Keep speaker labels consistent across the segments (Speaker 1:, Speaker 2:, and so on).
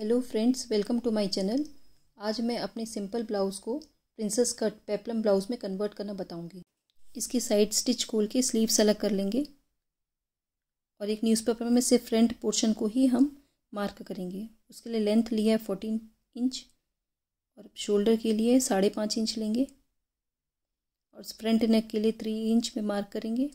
Speaker 1: hello friends welcome to my channel आज मैं अपने सिंपल ब्लाउज़ को प्रिंसेस कट पेपलम ब्लाउज़ में कन्वर्ट करना बताऊंगी इसकी साइड स्टिच खोल के स्लीव्स अलग कर लेंगे और एक न्यूज़पेपर में से फ्रंट पोर्शन को ही हम मार्क करेंगे उसके लिए लेंथ लिया है फोर्टीन इंच और शोल्डर के लिए साढ़े पाँच इंच लेंगे और फ्रंट नेक के लिए थ्री इंच में मार्क करेंगे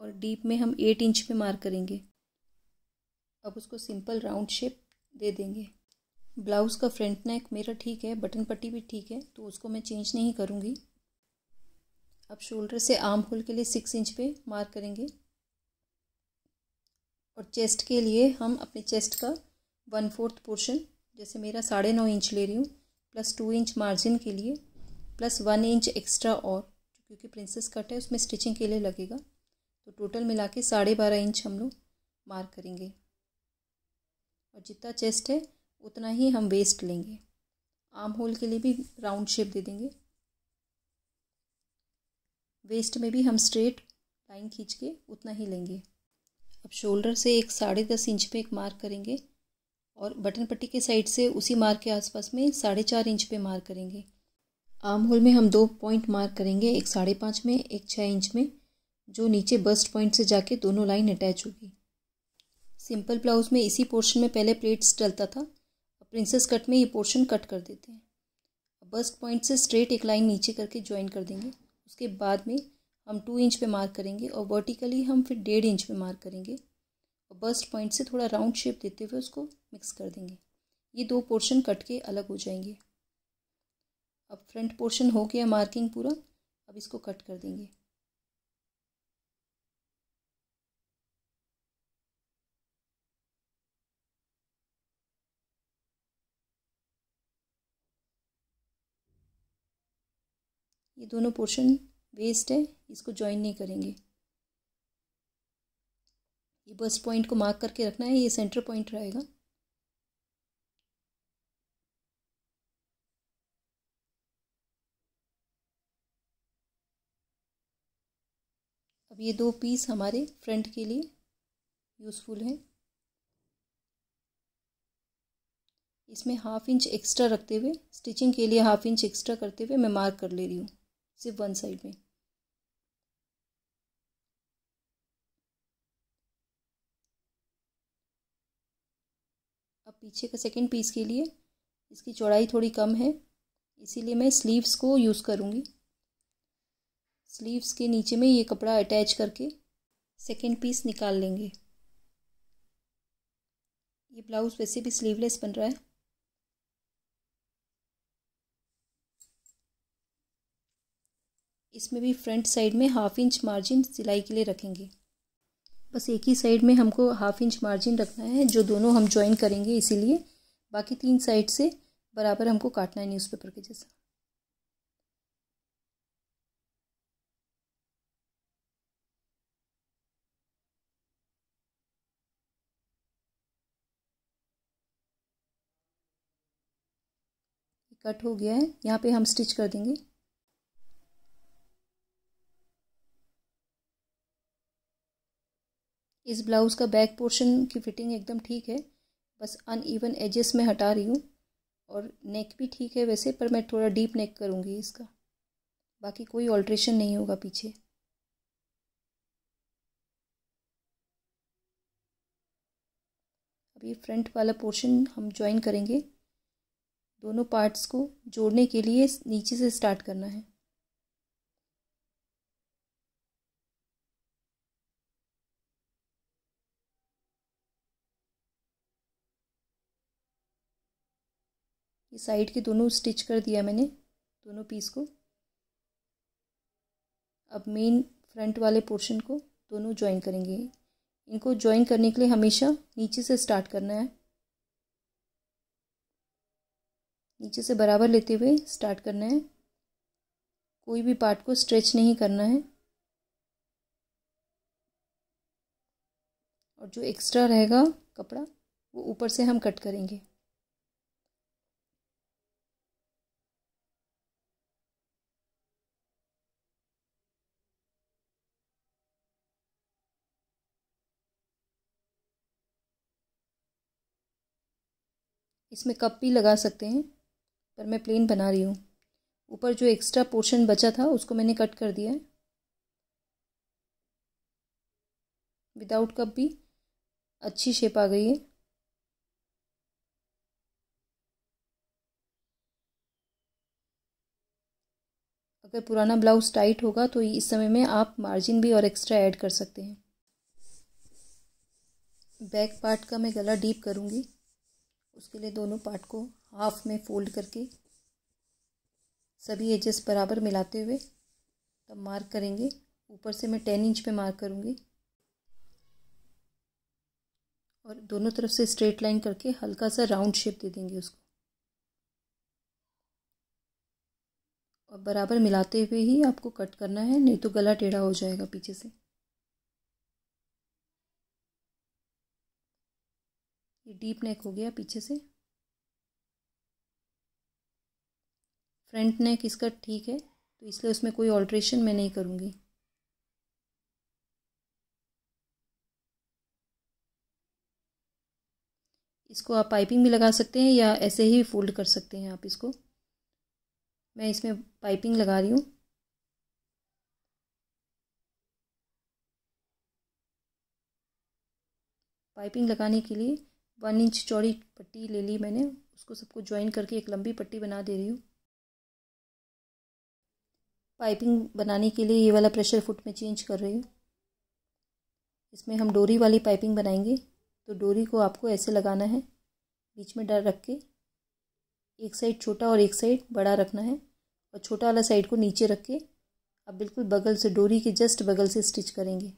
Speaker 1: और डीप में हम एट इंच पे मार्क करेंगे अब उसको सिंपल राउंड शेप दे देंगे ब्लाउज़ का फ्रंट नेक मेरा ठीक है बटन पट्टी भी ठीक है तो उसको मैं चेंज नहीं करूँगी अब शोल्डर से आर्म होल के लिए सिक्स इंच पे मार्क करेंगे और चेस्ट के लिए हम अपने चेस्ट का वन फोर्थ पोर्शन जैसे मेरा साढ़े नौ इंच ले रही हूँ प्लस टू इंच मार्जिन के लिए प्लस वन इंच एक्स्ट्रा और क्योंकि प्रिंसेस कट है उसमें स्टिचिंग के लिए लगेगा तो टोटल मिला के साढ़े बारह इंच हम लोग मार्क करेंगे और जितना चेस्ट है उतना ही हम वेस्ट लेंगे आर्म होल के लिए भी राउंड शेप दे देंगे वेस्ट में भी हम स्ट्रेट लाइन खींच के उतना ही लेंगे अब शोल्डर से एक साढ़े दस इंच पे एक मार्क करेंगे और बटन पट्टी के साइड से उसी मार्क के आसपास में साढ़े चार इंच पे मार्क करेंगे आर्म होल में हम दो पॉइंट मार्क करेंगे एक साढ़े पाँच में एक छः इंच में जो नीचे बस्ट पॉइंट से जाके दोनों लाइन अटैच होगी सिंपल ब्लाउज में इसी पोर्शन में पहले प्लेट्स डलता था अब प्रिंसेस कट में ये पोर्शन कट कर देते हैं बस्ट पॉइंट से स्ट्रेट एक लाइन नीचे करके ज्वाइन कर देंगे उसके बाद में हम टू इंच पे मार्क करेंगे और वर्टिकली हम फिर डेढ़ इंच पे मार्क करेंगे और बस्ट पॉइंट से थोड़ा राउंड शेप देते हुए उसको मिक्स कर देंगे ये दो पोर्शन कट के अलग हो जाएंगे अब फ्रंट पोर्शन हो गया मार्किंग पूरा अब इसको कट कर देंगे दोनों पोर्शन वेस्ट है इसको ज्वाइन नहीं करेंगे ये बस पॉइंट को मार्क करके रखना है ये सेंटर पॉइंट रहेगा अब ये दो पीस हमारे फ्रंट के लिए यूज़फुल हैं इसमें हाफ इंच एक्स्ट्रा रखते हुए स्टिचिंग के लिए हाफ इंच एक्स्ट्रा करते हुए मैं मार्क कर ले रही हूँ सिर्फ वन साइड में अब पीछे का सेकंड पीस के लिए इसकी चौड़ाई थोड़ी कम है इसीलिए मैं स्लीव्स को यूज़ करूँगी स्लीव्स के नीचे में ये कपड़ा अटैच करके सेकेंड पीस निकाल लेंगे ये ब्लाउज़ वैसे भी स्लीवलेस बन रहा है इसमें भी फ्रंट साइड में हाफ इंच मार्जिन सिलाई के लिए रखेंगे बस एक ही साइड में हमको हाफ इंच मार्जिन रखना है जो दोनों हम ज्वाइन करेंगे इसीलिए बाकी तीन साइड से बराबर हमको काटना है न्यूज़पेपर के जैसा कट हो गया है यहाँ पे हम स्टिच कर देंगे इस ब्लाउज़ का बैक पोर्शन की फिटिंग एकदम ठीक है बस अनइवन एजेस में हटा रही हूँ और नेक भी ठीक है वैसे पर मैं थोड़ा डीप नेक करूँगी इसका बाकी कोई ऑल्ट्रेशन नहीं होगा पीछे अब ये फ्रंट वाला पोर्शन हम ज्वाइन करेंगे दोनों पार्ट्स को जोड़ने के लिए नीचे से स्टार्ट करना है ये साइड के दोनों स्टिच कर दिया मैंने दोनों पीस को अब मेन फ्रंट वाले पोर्शन को दोनों ज्वाइन करेंगे इनको ज्वाइन करने के लिए हमेशा नीचे से स्टार्ट करना है नीचे से बराबर लेते हुए स्टार्ट करना है कोई भी पार्ट को स्ट्रेच नहीं करना है और जो एक्स्ट्रा रहेगा कपड़ा वो ऊपर से हम कट करेंगे इसमें कप भी लगा सकते हैं पर मैं प्लेन बना रही हूँ ऊपर जो एक्स्ट्रा पोर्शन बचा था उसको मैंने कट कर दिया है विदाउट कप भी अच्छी शेप आ गई है अगर पुराना ब्लाउज टाइट होगा तो इस समय में आप मार्जिन भी और एक्स्ट्रा ऐड कर सकते हैं बैक पार्ट का मैं गला डीप करूँगी उसके लिए दोनों पार्ट को हाफ में फोल्ड करके सभी एजेस बराबर मिलाते हुए तब मार्क करेंगे ऊपर से मैं टेन इंच पे मार्क करूँगी और दोनों तरफ से स्ट्रेट लाइन करके हल्का सा राउंड शेप दे देंगे उसको और बराबर मिलाते हुए ही आपको कट करना है नहीं तो गला टेढ़ा हो जाएगा पीछे से ये डीप नेक हो गया पीछे से फ्रंट नेक इसका ठीक है तो इसलिए उसमें कोई ऑल्ट्रेशन मैं नहीं करूँगी इसको आप पाइपिंग भी लगा सकते हैं या ऐसे ही फोल्ड कर सकते हैं आप इसको मैं इसमें पाइपिंग लगा रही हूँ पाइपिंग लगाने के लिए वन इंच चौड़ी पट्टी ले ली मैंने उसको सबको ज्वाइन करके एक लंबी पट्टी बना दे रही हूँ पाइपिंग बनाने के लिए ये वाला प्रेशर फुट में चेंज कर रही हूँ इसमें हम डोरी वाली पाइपिंग बनाएंगे तो डोरी को आपको ऐसे लगाना है बीच में डर रख के एक साइड छोटा और एक साइड बड़ा रखना है और छोटा वाला साइड को नीचे रख के अब बिल्कुल बगल से डोरी के जस्ट बगल से स्टिच करेंगे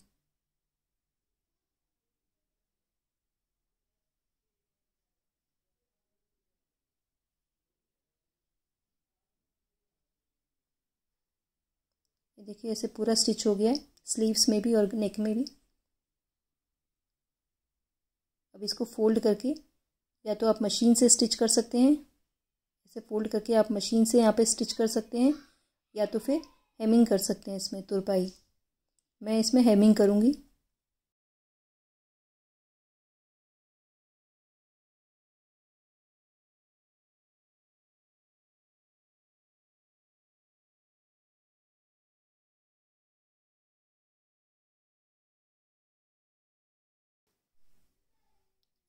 Speaker 1: देखिए ऐसे पूरा स्टिच हो गया है स्लीव्स में भी और नेक में भी अब इसको फोल्ड करके या तो आप मशीन से स्टिच कर सकते हैं इसे फोल्ड करके आप मशीन से यहाँ पे स्टिच कर सकते हैं या तो फिर हेमिंग कर सकते हैं इसमें तुरपाई मैं इसमें हेमिंग करूँगी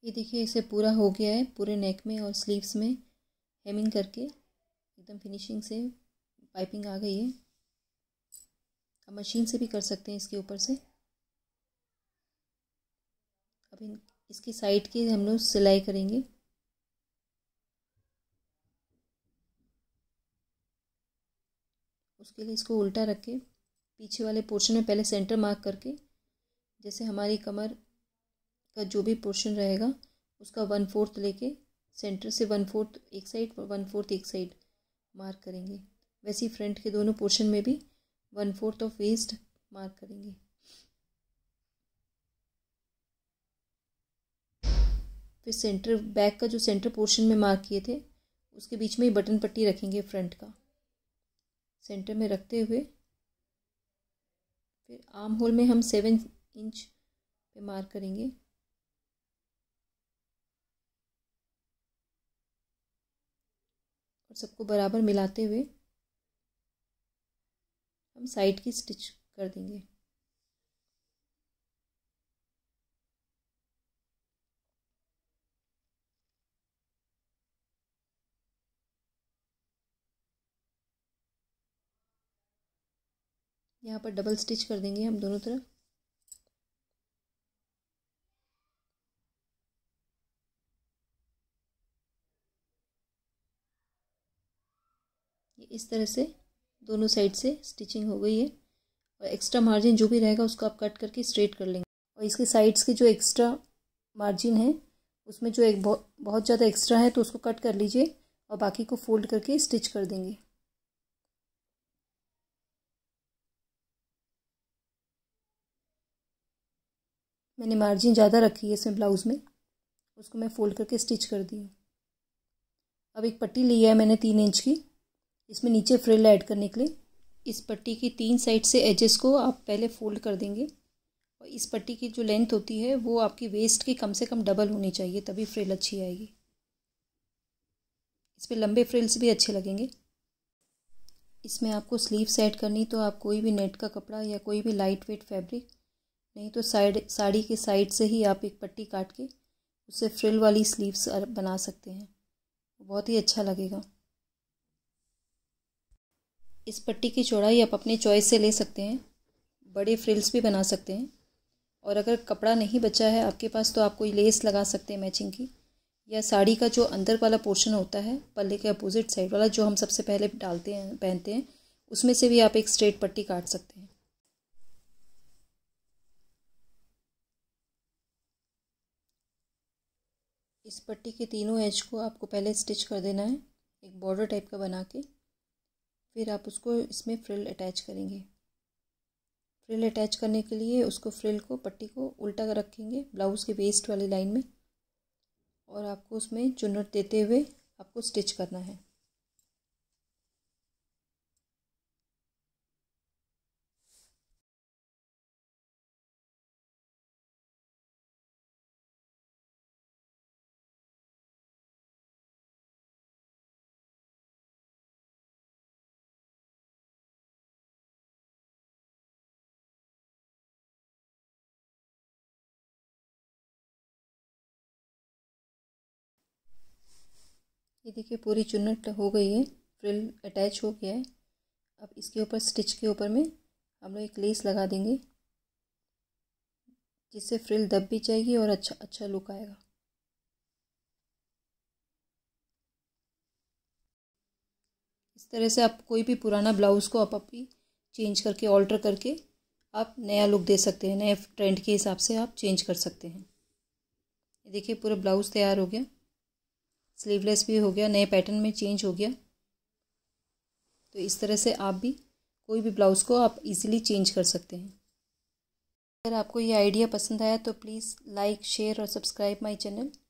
Speaker 1: ये देखिए इसे पूरा हो गया है पूरे नेक में और स्लीव्स में हेमिंग करके एकदम फिनिशिंग से पाइपिंग आ गई है अब मशीन से भी कर सकते हैं इसके ऊपर से अब इन इसकी साइड की हम लोग सिलाई करेंगे उसके लिए इसको उल्टा रख के पीछे वाले पोर्शन में पहले सेंटर मार्क करके जैसे हमारी कमर का जो भी पोर्शन रहेगा उसका वन फोर्थ लेके सेंटर से वन फोर्थ एक साइड और वन फोर्थ एक साइड मार्क करेंगे वैसे ही फ्रंट के दोनों पोर्शन में भी one fourth of waist mark करेंगे फिर सेंटर बैक का जो सेंटर पोर्शन में मार्क किए थे उसके बीच में ही बटन पट्टी रखेंगे फ्रंट का सेंटर में रखते हुए फिर आर्म होल में हम सेवन इंच पे मार्क करेंगे और सबको बराबर मिलाते हुए हम साइड की स्टिच कर देंगे यहाँ पर डबल स्टिच कर देंगे हम दोनों तरफ ये इस तरह से दोनों साइड से स्टिचिंग हो गई है और एक्स्ट्रा मार्जिन जो भी रहेगा उसको आप कट करके स्ट्रेट कर लेंगे और इसके साइड्स के जो एक्स्ट्रा मार्जिन है उसमें जो एक बहुत बहुत ज़्यादा एक्स्ट्रा है तो उसको कट कर लीजिए और बाकी को फोल्ड करके स्टिच कर देंगे मैंने मार्जिन ज़्यादा रखी है इसमें ब्लाउज़ में उसको मैं फ़ोल्ड करके स्टिच कर दी अब एक पट्टी ली है मैंने तीन इंच की इसमें नीचे फ्रिल ऐड करने के लिए इस पट्टी की तीन साइड से एजेस को आप पहले फोल्ड कर देंगे और इस पट्टी की जो लेंथ होती है वो आपकी वेस्ट की कम से कम डबल होनी चाहिए तभी फ्रिल अच्छी आएगी इस पर लंबे फ्रिल्स भी अच्छे लगेंगे इसमें आपको स्लीव सेट करनी तो आप कोई भी नेट का कपड़ा या कोई भी लाइट वेट फैब्रिक नहीं तो साइड साड़ी के साइड से ही आप एक पट्टी काट के उससे फ्रिल वाली स्लीव्स बना सकते हैं बहुत ही अच्छा लगेगा इस पट्टी की चौड़ाई आप अपने चॉइस से ले सकते हैं बड़े फ्रिल्स भी बना सकते हैं और अगर कपड़ा नहीं बचा है आपके पास तो आप कोई लेस लगा सकते हैं मैचिंग की या साड़ी का जो अंदर वाला पोर्शन होता है पल्ले के अपोजिट साइड वाला जो हम सबसे पहले डालते हैं पहनते हैं उसमें से भी आप एक स्ट्रेट पट्टी काट सकते हैं इस पट्टी के तीनों एज को आपको पहले स्टिच कर देना है एक बॉर्डर टाइप का बना के फिर आप उसको इसमें फ्रिल अटैच करेंगे फ्रिल अटैच करने के लिए उसको फ्रिल को पट्टी को उल्टा कर रखेंगे ब्लाउज़ के वेस्ट वाली लाइन में और आपको उसमें चुनट देते हुए आपको स्टिच करना है ये देखिए पूरी चुनट हो गई है फ्रिल अटैच हो गया है अब इसके ऊपर स्टिच के ऊपर में हम लोग एक लेस लगा देंगे जिससे फ्रिल दब भी जाएगी और अच्छा अच्छा लुक आएगा इस तरह से आप कोई भी पुराना ब्लाउज़ को आप अपनी चेंज करके ऑल्टर करके आप नया लुक दे सकते हैं नए ट्रेंड के हिसाब से आप चेंज कर सकते हैं देखिए पूरा ब्लाउज़ तैयार हो गया स्लीवलेस भी हो गया नए पैटर्न में चेंज हो गया तो इस तरह से आप भी कोई भी ब्लाउज़ को आप इजीली चेंज कर सकते हैं अगर आपको ये आइडिया पसंद आया तो प्लीज़ लाइक शेयर और सब्सक्राइब माय चैनल